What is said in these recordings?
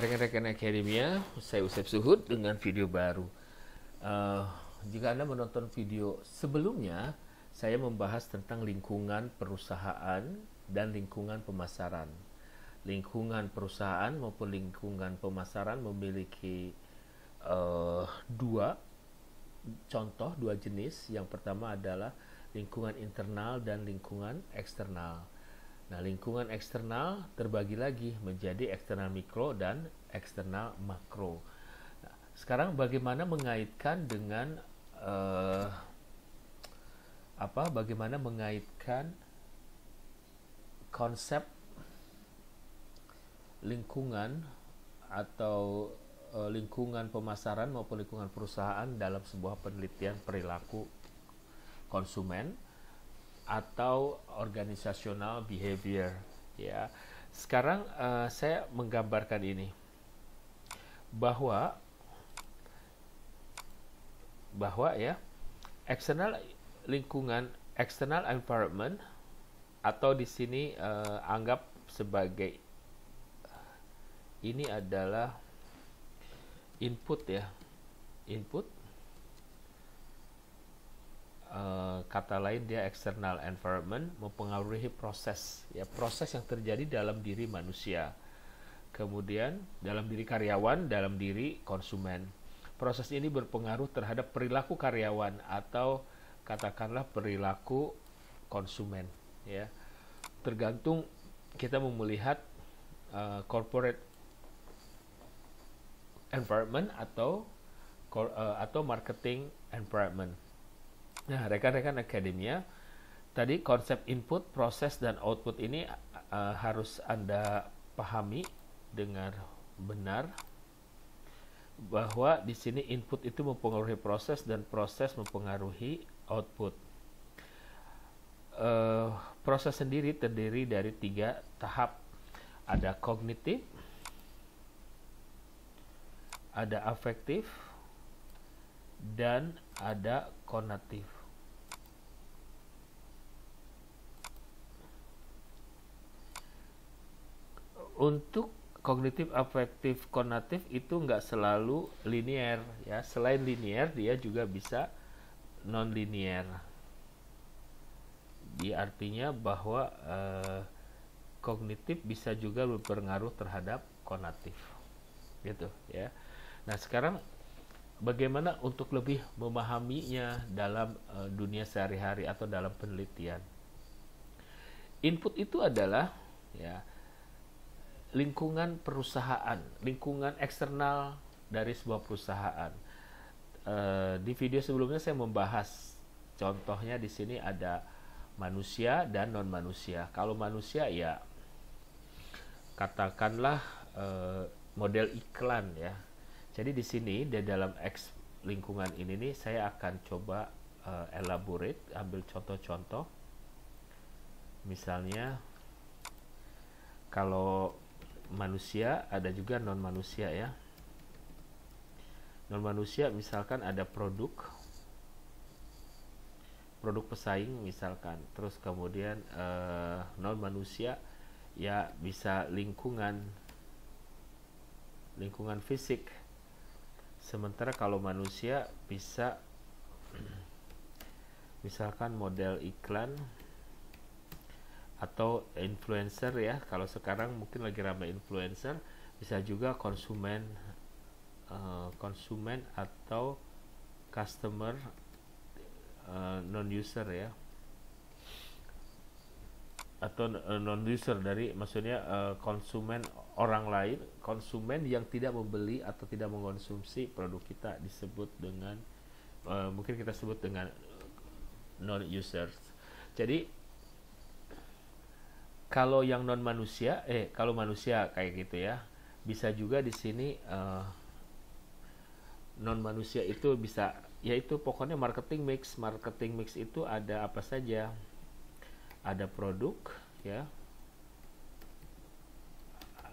Rekan-rekan Akademia, saya Usep Suhud dengan video baru. Uh, jika Anda menonton video sebelumnya, saya membahas tentang lingkungan perusahaan dan lingkungan pemasaran. Lingkungan perusahaan maupun lingkungan pemasaran memiliki uh, dua contoh, dua jenis. Yang pertama adalah lingkungan internal dan lingkungan eksternal Nah, lingkungan eksternal terbagi lagi menjadi eksternal mikro dan eksternal makro. Nah, sekarang bagaimana mengaitkan dengan uh, apa? Bagaimana mengaitkan konsep lingkungan atau uh, lingkungan pemasaran maupun lingkungan perusahaan dalam sebuah penelitian perilaku konsumen? atau organisasional behavior ya sekarang uh, saya menggambarkan ini bahwa bahwa ya external lingkungan external environment atau di sini uh, anggap sebagai ini adalah input ya input Eh, kata lain dia external environment mempengaruhi proses ya proses yang terjadi dalam diri manusia kemudian dalam diri karyawan dalam diri konsumen proses ini berpengaruh terhadap perilaku karyawan atau katakanlah perilaku konsumen ya tergantung kita mau melihat uh, corporate environment atau uh, atau marketing environment Nah, rekan-rekan akademia, tadi konsep input, proses, dan output ini uh, harus Anda pahami dengan benar bahwa di sini input itu mempengaruhi proses dan proses mempengaruhi output. Uh, proses sendiri terdiri dari tiga tahap. Ada kognitif, ada afektif, dan ada konatif. Untuk kognitif afektif konatif itu nggak selalu linier ya. Selain linier dia juga bisa non linier. Di artinya bahwa eh, kognitif bisa juga berpengaruh terhadap konatif. Gitu ya. Nah, sekarang bagaimana untuk lebih memahaminya dalam uh, dunia sehari-hari atau dalam penelitian. Input itu adalah ya lingkungan perusahaan, lingkungan eksternal dari sebuah perusahaan. Uh, di video sebelumnya saya membahas contohnya di sini ada manusia dan non manusia. Kalau manusia ya katakanlah uh, model iklan ya jadi di sini di dalam X lingkungan ini nih saya akan coba uh, elaborate, ambil contoh-contoh. Misalnya kalau manusia ada juga non manusia ya. Non manusia misalkan ada produk produk pesaing misalkan terus kemudian uh, eh, non manusia ya bisa lingkungan lingkungan fisik sementara kalau manusia bisa misalkan model iklan atau influencer ya kalau sekarang mungkin lagi ramai influencer bisa juga konsumen uh, konsumen atau customer uh, eh, non user ya atau eh, non user dari maksudnya uh, konsumen orang lain konsumen yang tidak membeli atau tidak mengonsumsi produk kita disebut dengan uh, mungkin kita sebut dengan non users jadi kalau yang non manusia eh kalau manusia kayak gitu ya bisa juga di sini uh, non manusia itu bisa yaitu pokoknya marketing mix marketing mix itu ada apa saja ada produk ya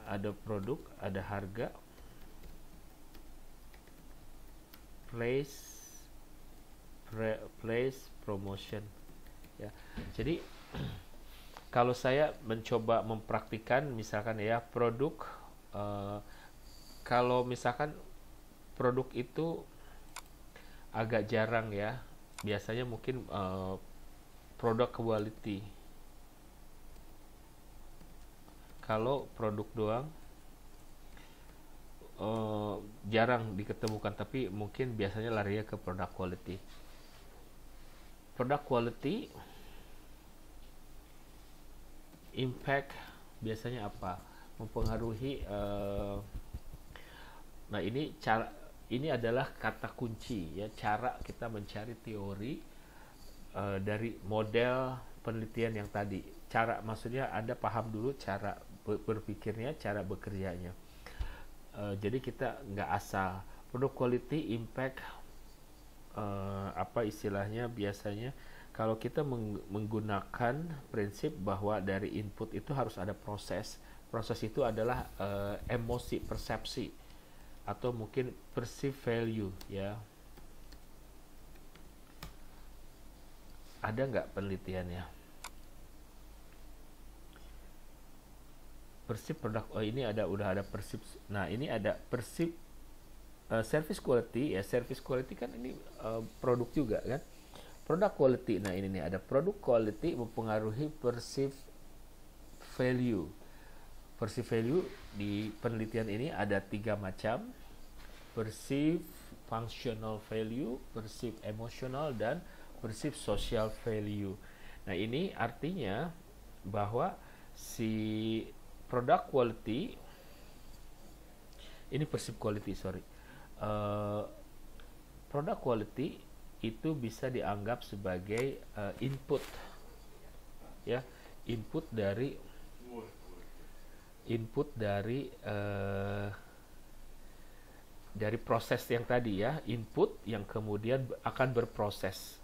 ada produk ada harga place pre, place promotion ya jadi kalau saya mencoba mempraktikkan misalkan ya produk uh, kalau misalkan produk itu agak jarang ya biasanya mungkin uh, produk quality kalau produk doang uh, jarang diketemukan tapi mungkin biasanya larinya ke produk quality produk quality impact biasanya apa mempengaruhi uh, nah ini cara ini adalah kata kunci ya cara kita mencari teori uh, dari model penelitian yang tadi cara maksudnya Anda paham dulu cara berpikirnya, cara bekerjanya. Uh, jadi kita nggak asal produk quality impact uh, apa istilahnya biasanya kalau kita menggunakan prinsip bahwa dari input itu harus ada proses. Proses itu adalah uh, emosi, persepsi atau mungkin perceived value ya. Ada nggak penelitiannya? Persib produk oh ini ada udah ada Persib nah ini ada Persib uh, service quality ya service quality kan ini uh, produk juga kan produk quality nah ini nih ada produk quality mempengaruhi Persib value Persib value di penelitian ini ada tiga macam Persib functional value Persib emotional dan Persib social value nah ini artinya bahwa si product quality ini perceived quality sorry uh, product quality itu bisa dianggap sebagai uh, input ya input dari input dari uh, dari proses yang tadi ya input yang kemudian akan berproses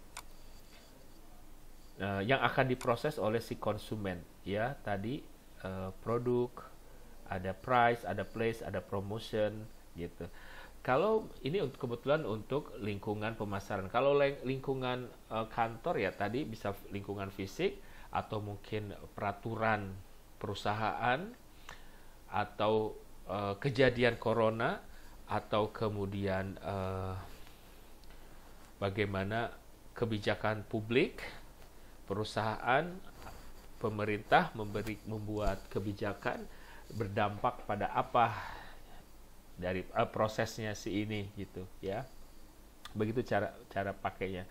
uh, yang akan diproses oleh si konsumen ya tadi Eh, produk, ada price, ada place, ada promotion gitu. Kalau ini untuk kebetulan untuk lingkungan pemasaran. Kalau lingkungan uh, kantor ya tadi bisa lingkungan fisik atau mungkin peraturan perusahaan atau uh, kejadian corona atau kemudian uh, bagaimana kebijakan publik perusahaan pemerintah memberi membuat kebijakan berdampak pada apa dari uh, prosesnya si ini gitu ya begitu cara cara pakainya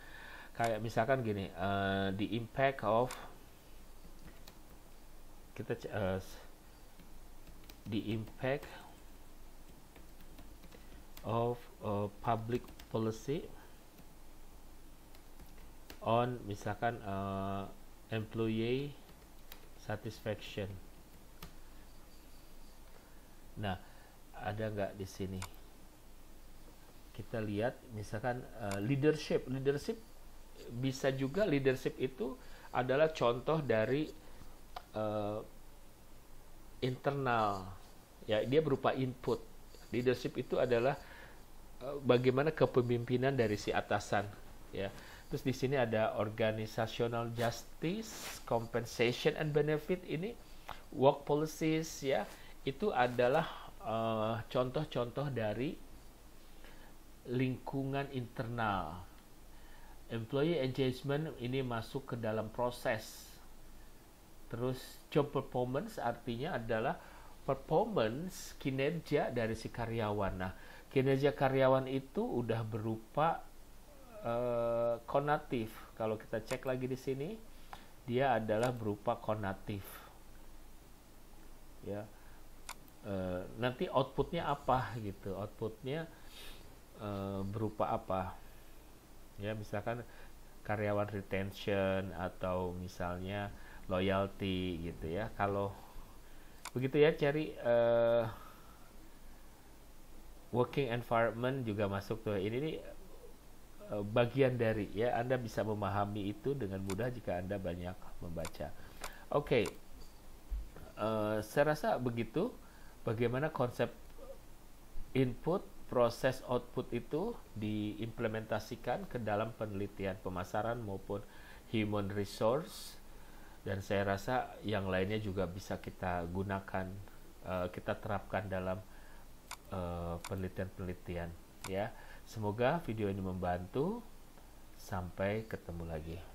kayak misalkan gini uh, eh, the impact of kita uh, eh, the impact of uh, public policy on misalkan uh, employee satisfaction nah ada nggak di sini kita lihat misalkan uh, leadership leadership bisa juga leadership itu adalah contoh dari uh, internal ya dia berupa input leadership itu adalah uh, bagaimana kepemimpinan dari si atasan ya Terus di sini ada organizational justice, compensation and benefit ini work policies ya. Itu adalah eh, contoh-contoh uh, contoh -contoh dari lingkungan internal. Employee engagement ini masuk ke dalam proses. Terus job performance artinya adalah performance kinerja dari si karyawan. Nah, kinerja karyawan itu udah berupa uh, konatif. Kalau kita cek lagi di sini, dia adalah berupa konatif. Ya, uh, nanti outputnya apa gitu? Outputnya uh, berupa apa? Ya, misalkan karyawan retention atau misalnya loyalty gitu ya. Kalau begitu ya cari uh, working environment juga masuk tuh. Ini nih Eh, bagian dari ya Anda bisa memahami itu dengan mudah jika Anda banyak membaca. Oke. Okay. Uh, eh, saya rasa begitu bagaimana konsep input, proses output itu diimplementasikan ke dalam penelitian pemasaran maupun human resource dan saya rasa yang lainnya juga bisa kita gunakan uh, kita terapkan dalam penelitian-penelitian uh, penelitian -penelitian, ya. Semoga video ini membantu. Sampai ketemu lagi.